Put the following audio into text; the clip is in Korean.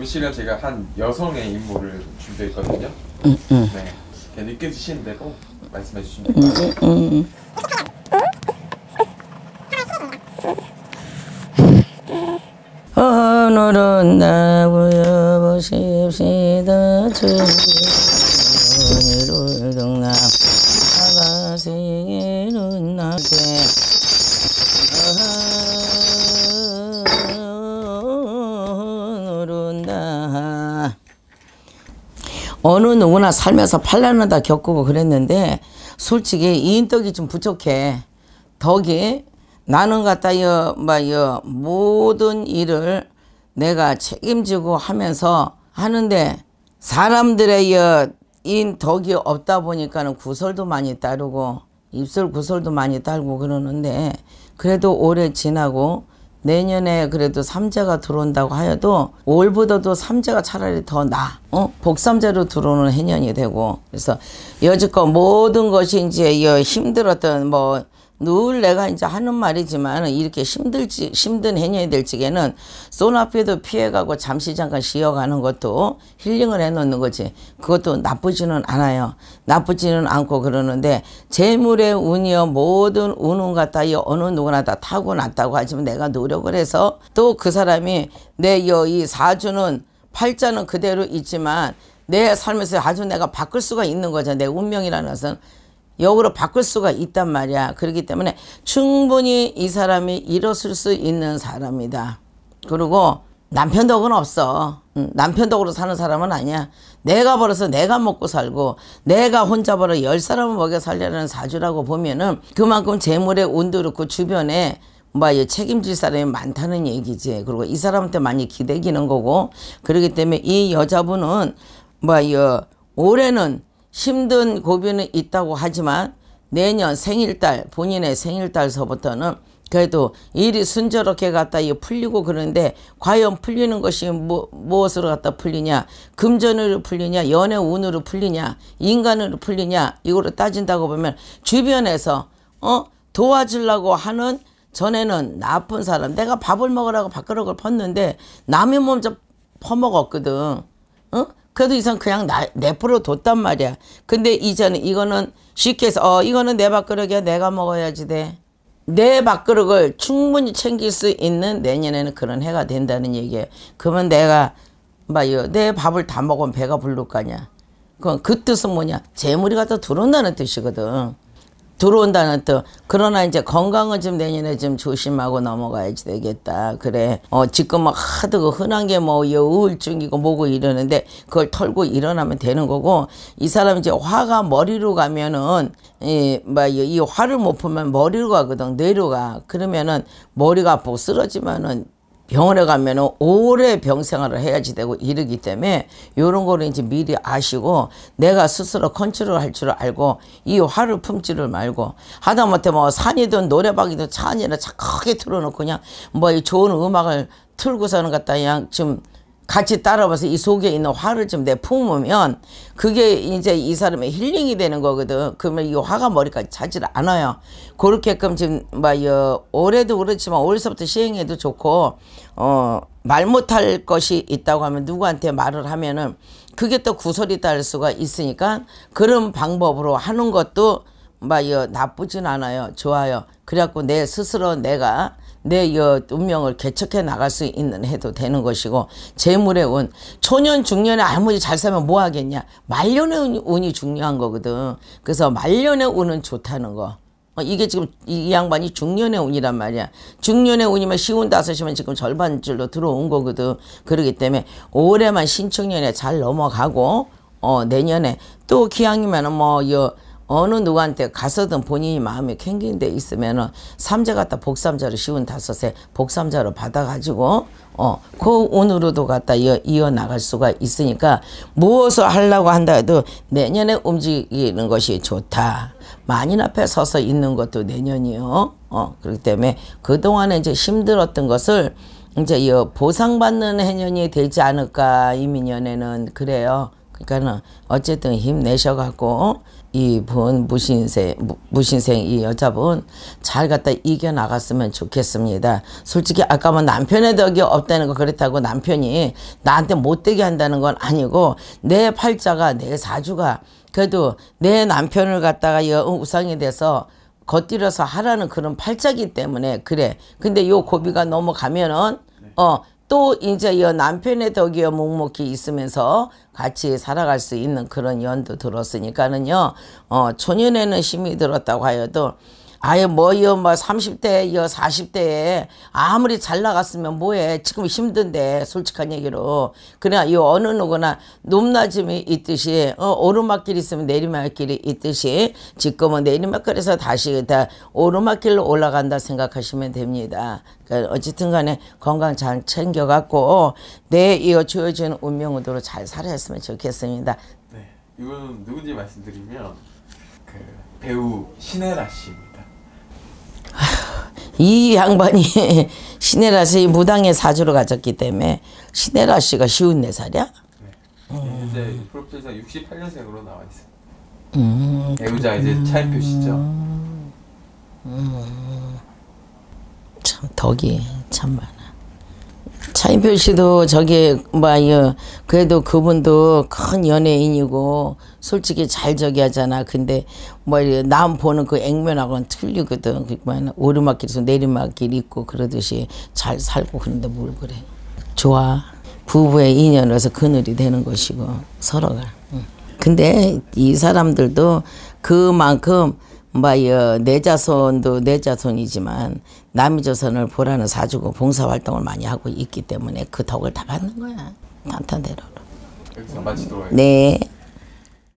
무시은 제가 한 여성의 인물을 준비했거든요. 음, 음. 네. 느껴지시 대로 말씀해 주시면 될것 같아요. 음, 오늘은 나고여 보십시다 주님 오늘을 동나 어느 누구나 살면서 팔란하다 겪고 그랬는데 솔직히 인덕이좀 부족해. 덕이 나는 갖다 여, 막여 뭐 모든 일을 내가 책임지고 하면서 하는데 사람들의 여, 인 덕이 없다 보니까는 구설도 많이 따르고 입술 구설도 많이 따르고 그러는데 그래도 오래 지나고 내년에 그래도 삼재가 들어온다고 하여도 올보다도 삼재가 차라리 더 나. 어? 복삼재로 들어오는 해년이 되고 그래서 여지껏 모든 것이 이제 힘들었던 뭐늘 내가 이제 하는 말이지만 이렇게 힘들지 힘든 해녀될 찌개는 쏘앞에도 피해가고 잠시 잠깐 쉬어가는 것도 힐링을 해놓는 거지 그것도 나쁘지는 않아요 나쁘지는 않고 그러는데 재물의 운이여 모든 운운 같다 이 어느 누구나 다 타고났다고 하지만 내가 노력을 해서 또 그 사람이 내이 사주는 팔자는 그대로 있지만 내 삶에서 아주 내가 바꿀 수가 있는 거죠 내 운명이라는 것은 역으로 바꿀 수가 있단 말이야. 그렇기 때문에 충분히 이 사람이 일어설 수 있는 사람이다. 그리고 남편 덕은 없어. 남편 덕으로 사는 사람은 아니야. 내가 벌어서 내가 먹고 살고 내가 혼자 벌어 열 사람을 먹여 살려는 사주라고 보면은 그만큼 재물의 온도 그렇고 주변에 뭐 책임질 사람이 많다는 얘기지. 그리고 이 사람한테 많이 기대기는 거고 그렇기 때문에 이 여자분은 뭐 올해는 힘든 고비는 있다고 하지만 내년 생일달 본인의 생일달서부터는 그래도 일이 순조롭게 갔다 이 풀리고 그러는데 과연 풀리는 것이 뭐, 무엇으로 갖다 풀리냐 금전으로 풀리냐 연애 운으로 풀리냐 인간으로 풀리냐 이거를 따진다고 보면 주변에서 어 도와주려고 하는 전에는 나쁜 사람 내가 밥을 먹으라고 밥그릇을 펐는데 남의 몸좀 퍼먹었거든 어? 그래도 이선 그냥 나, 내버려 뒀단 말이야. 근데 이제는 이거는 쉽게 해서 어 이거는 내 밥그릇이야 내가 먹어야지 돼. 내 밥그릇을 충분히 챙길 수 있는 내년에는 그런 해가 된다는 얘기예요. 그러면 내가 막내 밥을 다 먹으면 배가 부를 거냐. 그건 그 뜻은 뭐냐. 재물이 갖다 들어온다는 뜻이거든. 들어온다는 뜻. 그러나 이제 건강은 좀 내년에 좀 조심하고 넘어가야지 되겠다. 그래. 어, 지금 막 하도 그 흔한 게뭐 우울증이고 뭐고 이러는데 그걸 털고 일어나면 되는 거고 이 사람 이제 화가 머리로 가면은 이, 막이 뭐 화를 못 풀면 머리로 가거든. 뇌로 가. 그러면은 머리가 아프고 쓰러지면은 병원에 가면은 오래 병생활을 해야지 되고 이르기 때문에 이런 거를 이제 미리 아시고 내가 스스로 컨트롤 할 줄 알고 이 화를 품지를 말고 하다못해 뭐 산이든 노래방이든 차 안이나 차 크게 틀어놓고 그냥 뭐이 좋은 음악을 틀고서는 갖다 그냥 지금 같이 따라와서 이 속에 있는 화를 좀 내품으면 그게 이제 이 사람의 힐링이 되는 거거든. 그러면 이 화가 머리까지 차질 않아요. 그렇게끔 지금 뭐 어, 올해도 그렇지만 올해서부터 시행해도 좋고 어, 말 못 할 것이 있다고 하면 누구한테 말을 하면은 그게 또 구설이 따를 수가 있으니까 그런 방법으로 하는 것도 뭐 어, 나쁘진 않아요. 좋아요. 그래갖고 내 스스로 내가 내 운명을 개척해 나갈 수 있는 해도 되는 것이고 재물의 운 초년 중년에 아무리 잘 살면 뭐 하겠냐 말년의 운이 중요한 거거든 그래서 말년의 운은 좋다는 거 어, 이게 지금 이 양반이 중년의 운이란 말이야. 중년의 운이면 시운 다섯이면 지금 절반 줄로 들어온 거거든. 그러기 때문에 올해만 신청년에잘 넘어가고 어 내년에 또 기왕이면은 뭐이 어느 누구한테 가서든 본인이 마음이 캥긴 데 있으면은 삼자 갖다 복삼자로 쉬운 다섯에 복삼자로 받아가지고 어 그 운으로도 갖다 이어, 이어 나갈 수가 있으니까 무엇을 하려고 한다 해도 내년에 움직이는 것이 좋다. 만인 앞에 서서 있는 것도 내년이요. 어 그렇기 때문에 그 동안에 이제 힘들었던 것을 이제 이 보상받는 해년이 되지 않을까 이민년에는 그래요. 그러니까는 어쨌든 힘내셔갖고. 이분 무신생 무신생 이 여자분 잘 갖다 이겨 나갔으면 좋겠습니다. 솔직히 아까 뭐 남편의 덕이 없다는 거 그렇다고 남편이 나한테 못되게 한다는 건 아니고 내 팔자가 내 사주가 그래도 내 남편을 갖다가 우상이 돼서 겉들여서 하라는 그런 팔자기 때문에 그래. 근데 요 고비가 넘어가면은 네. 어또 이제 이 남편의 덕이여 묵묵히 있으면서 같이 살아갈 수 있는 그런 연도 들었으니까는요. 어, 초년에는 힘이 들었다고 하여도 아예 뭐여 뭐 30대 여 40대에 아무리 잘 나갔으면 뭐해 지금 힘든데 솔직한 얘기로 그러나 이 어느 누구나 높낮음이 있듯이 어, 오르막길 있으면 내리막길이 있듯이 지금은 내리막길에서 다시 다 오르막길로 올라간다 생각하시면 됩니다 그러니까 어쨌든 간에 건강 잘 챙겨갖고 내 이거 주어진 운명으로잘 살아했으면 좋겠습니다 네 이거는 누군지 말씀드리면 그 배우 신혜라 씨 이 양반이 시네라 씨 무당의 사주로 가졌기 때문에 시네라 씨가 쉬운 네 살이야? 음. 이제 프로필에 68년생으로 나와 있어 음, 애자 이제 차인표 씨죠. 음, 참 덕이 참 많아. 차인표 씨도 저기 뭐요 그래도 그분도 큰 연예인이고 솔직히 잘 저기 하잖아. 근데 뭐남 보는 그 액면하고는 틀리거든. 그러니까 오르막길에서 내리막길 있고 그러듯이 잘 살고 그런데 뭘 그래. 좋아. 부부의 인연으로서 그늘이 되는 것이고 서로가. 근데 이 사람들도 그만큼 뭐내 어, 자손도 내 자손이지만 남의 조선을 보라는 사주고 봉사 활동을 많이 하고 있기 때문에 그 덕을 다 받는 거야. 단탄대로로. 네.